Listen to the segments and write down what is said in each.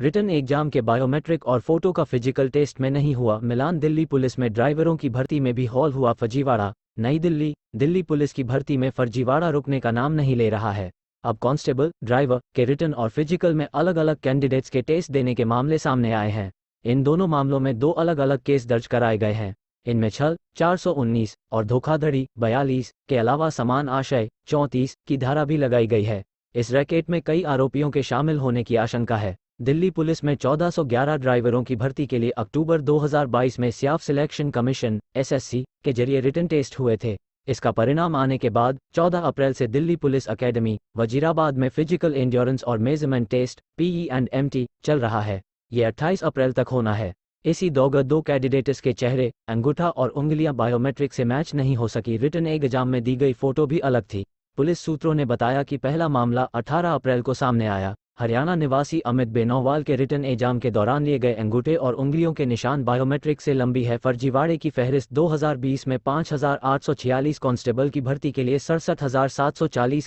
return exam के biometric और photo का फिजिकल टेस्ट में नहीं हुआ मिलान दिल्ली पुलिस में ड्राइवरों की भर्ती में भी हॉल हुआ फजीवाड़ा नई दिल्ली दिल्ली पुलिस की भर्ती में फर्जीवाड़ा रुकने का नाम नहीं ले रहा है अब कांस्टेबल ड्राइवर के रिटर्न और फिजिकल में अलग अलग कैंडिडेट्स के टेस्ट देने के मामले सामने आए हैं इन दोनों मामलों में दो अलग अलग केस दर्ज कराए गए हैं इनमें छल 419 और धोखाधड़ी बयालीस के अलावा समान आशय चौंतीस की धारा भी लगाई गई है इस रैकेट में कई आरोपियों के शामिल होने की आशंका है दिल्ली पुलिस में 1411 ड्राइवरों की भर्ती के लिए अक्टूबर 2022 में सियाफ सिलेक्शन कमीशन एसएससी के जरिए रिटर्न टेस्ट हुए थे इसका परिणाम आने के बाद 14 अप्रैल से दिल्ली पुलिस अकेडमी वजीराबाद में फिजिकल इंड्योरेंस और measurement test PE and M चल रहा है ये अट्ठाईस अप्रैल तक होना है इसी दौगर दो कैंडिडेट्स के चेहरे अंगूठा और उंगलियां बायोमेट्रिक से मैच नहीं हो सकी रिटर्न एग्जाम में दी गई फोटो भी अलग थी पुलिस सूत्रों ने बताया कि पहला मामला 18 अप्रैल को सामने आया हरियाणा निवासी अमित बेनोवाल के रिटर्न एग्जाम के दौरान लिए गए अंगूठे और उंगलियों के निशान बायोमेट्रिक से लंबी है फर्जीवाड़े की फहरिस्त 2020 में 5,846 कांस्टेबल की भर्ती के लिए सड़सठ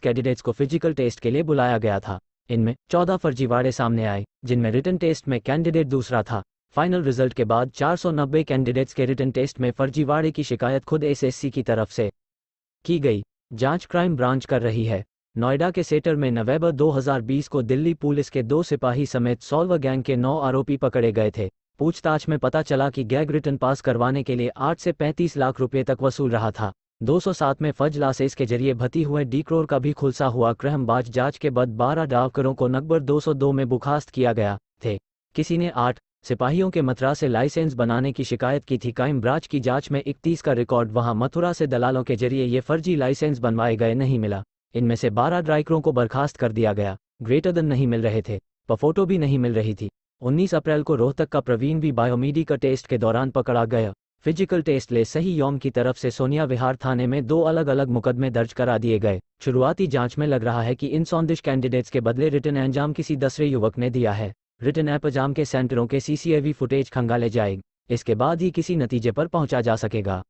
कैंडिडेट्स को फिजिकल टेस्ट के लिए बुलाया गया था इनमें चौदह फर्जीवाड़े सामने आए जिनमें रिटर्न टेस्ट में कैंडिडेट दूसरा था फाइनल रिजल्ट के बाद चार कैंडिडेट्स के रिटर्न टेस्ट में फर्जीवाड़े की शिकायत खुद एस की तरफ से की गई जाँच क्राइम ब्रांच कर रही है नोएडा के सेटर में नवंबर 2020 को दिल्ली पुलिस के दो सिपाही समेत सॉल्व गैंग के नौ आरोपी पकड़े गए थे पूछताछ में पता चला कि गैग रिटर्न पास करवाने के लिए 8 से 35 लाख रुपए तक वसूल रहा था 207 में फर्ज लासेस के जरिए भती हुए डी क्रोर का भी खुलसा हुआ बाज जांच के बाद बारह डावकरों को नकबर दो में बुखास्त किया गया थे किसी ने आठ सिपाहियों के मथुरा से लाइसेंस बनाने की शिकायत की थी कायम ब्रांच की जांच में इकतीस का रिकॉर्ड वहां मथुरा से दलालों के जरिए ये फर्जी लाइसेंस बनवाए गए नहीं मिला इनमें से बारह ड्राइकरों को बर्खास्त कर दिया गया ग्रेटर दन नहीं मिल रहे थे पफोटो भी नहीं मिल रही थी 19 अप्रैल को रोहतक का प्रवीण भी बायोमीडी का टेस्ट के दौरान पकड़ा गया फिजिकल टेस्ट ले सही योम की तरफ से सोनिया विहार थाने में दो अलग अलग मुकदमे दर्ज करा दिए गए शुरुआती जांच में लग रहा है कि इन सौंदिश कैंडिडेट्स के बदले रिटर्न अंजाम किसी दसरे युवक ने दिया है रिटर्न एपजाम के सेंटरों के सीसीएवी फुटेज खंगाले जाएगी इसके बाद ही किसी नतीजे पर पहुंचा जा सकेगा